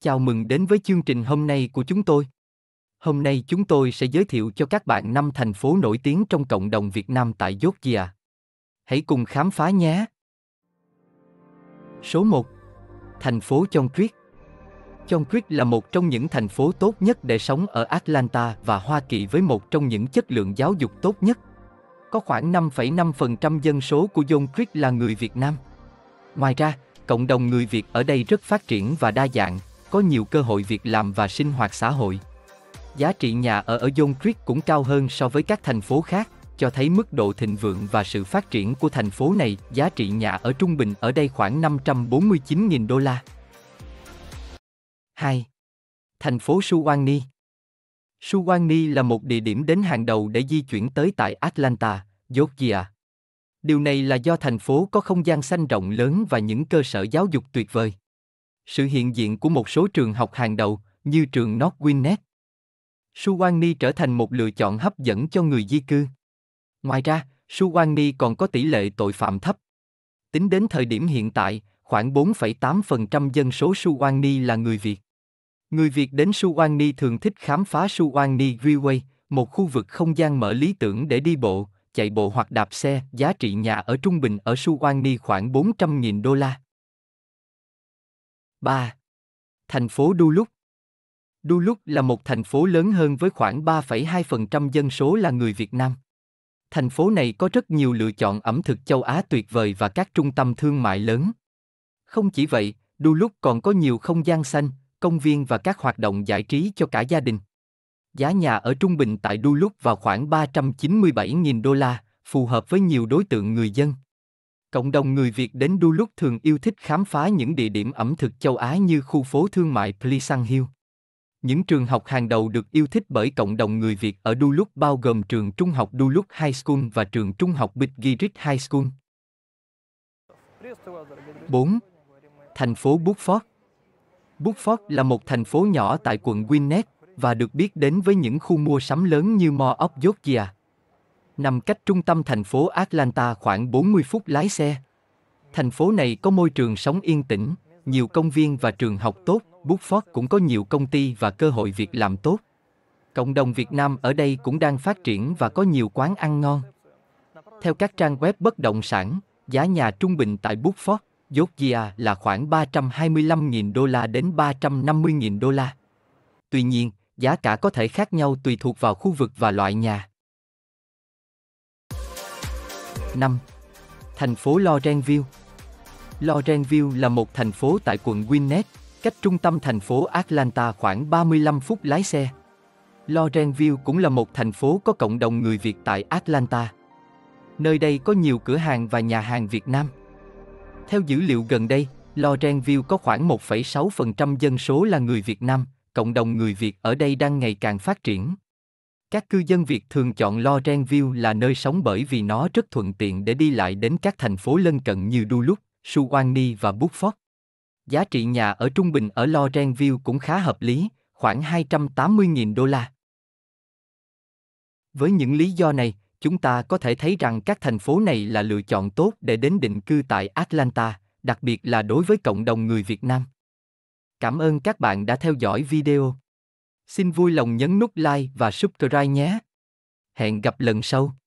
Chào mừng đến với chương trình hôm nay của chúng tôi. Hôm nay chúng tôi sẽ giới thiệu cho các bạn năm thành phố nổi tiếng trong cộng đồng Việt Nam tại Georgia. Hãy cùng khám phá nhé. Số 1. Thành phố Chong Creek. Chong Creek là một trong những thành phố tốt nhất để sống ở Atlanta và Hoa Kỳ với một trong những chất lượng giáo dục tốt nhất. Có khoảng 5,5% dân số của Chong Creek là người Việt Nam. Ngoài ra, cộng đồng người Việt ở đây rất phát triển và đa dạng, có nhiều cơ hội việc làm và sinh hoạt xã hội. Giá trị nhà ở ở John Creek cũng cao hơn so với các thành phố khác, cho thấy mức độ thịnh vượng và sự phát triển của thành phố này. Giá trị nhà ở trung bình ở đây khoảng 549.000 đô la. 2. Thành phố Suwanee Suwanee là một địa điểm đến hàng đầu để di chuyển tới tại Atlanta, Georgia. Điều này là do thành phố có không gian xanh rộng lớn và những cơ sở giáo dục tuyệt vời sự hiện diện của một số trường học hàng đầu như trường Northwinnet. Suwanni trở thành một lựa chọn hấp dẫn cho người di cư. Ngoài ra, Suwanni còn có tỷ lệ tội phạm thấp. Tính đến thời điểm hiện tại, khoảng 4,8% dân số Suwanni là người Việt. Người Việt đến Suwanni thường thích khám phá Suwanni Freeway, một khu vực không gian mở lý tưởng để đi bộ, chạy bộ hoặc đạp xe, giá trị nhà ở trung bình ở Suwanni khoảng 400.000 đô la. 3. Thành phố Duluth Duluth là một thành phố lớn hơn với khoảng 3,2% dân số là người Việt Nam. Thành phố này có rất nhiều lựa chọn ẩm thực châu Á tuyệt vời và các trung tâm thương mại lớn. Không chỉ vậy, Duluth còn có nhiều không gian xanh, công viên và các hoạt động giải trí cho cả gia đình. Giá nhà ở trung bình tại Duluth vào khoảng 397.000 đô la, phù hợp với nhiều đối tượng người dân. Cộng đồng người Việt đến Du lúc thường yêu thích khám phá những địa điểm ẩm thực châu Á như khu phố thương mại Plisan Hill. Những trường học hàng đầu được yêu thích bởi cộng đồng người Việt ở Du lúc bao gồm trường trung học Du lúc High School và trường trung học Big Girich High School. 4. Thành phố Buford Buford là một thành phố nhỏ tại quận Gwinnett và được biết đến với những khu mua sắm lớn như Mall of Georgia, nằm cách trung tâm thành phố Atlanta khoảng 40 phút lái xe. Thành phố này có môi trường sống yên tĩnh, nhiều công viên và trường học tốt, Buford cũng có nhiều công ty và cơ hội việc làm tốt. Cộng đồng Việt Nam ở đây cũng đang phát triển và có nhiều quán ăn ngon. Theo các trang web bất động sản, giá nhà trung bình tại Buford, Georgia là khoảng 325.000 đô la đến 350.000 đô la. Tuy nhiên, giá cả có thể khác nhau tùy thuộc vào khu vực và loại nhà. năm, Thành phố Lorenville Lorenville là một thành phố tại quận Gwinnett, cách trung tâm thành phố Atlanta khoảng 35 phút lái xe. Lorenville cũng là một thành phố có cộng đồng người Việt tại Atlanta. Nơi đây có nhiều cửa hàng và nhà hàng Việt Nam. Theo dữ liệu gần đây, Lorenville có khoảng 1,6% dân số là người Việt Nam, cộng đồng người Việt ở đây đang ngày càng phát triển. Các cư dân Việt thường chọn Lorenville là nơi sống bởi vì nó rất thuận tiện để đi lại đến các thành phố lân cận như Duluth, Suwanee và Buford. Giá trị nhà ở trung bình ở Lorenville cũng khá hợp lý, khoảng 280.000 đô la. Với những lý do này, chúng ta có thể thấy rằng các thành phố này là lựa chọn tốt để đến định cư tại Atlanta, đặc biệt là đối với cộng đồng người Việt Nam. Cảm ơn các bạn đã theo dõi video. Xin vui lòng nhấn nút like và subscribe nhé. Hẹn gặp lần sau.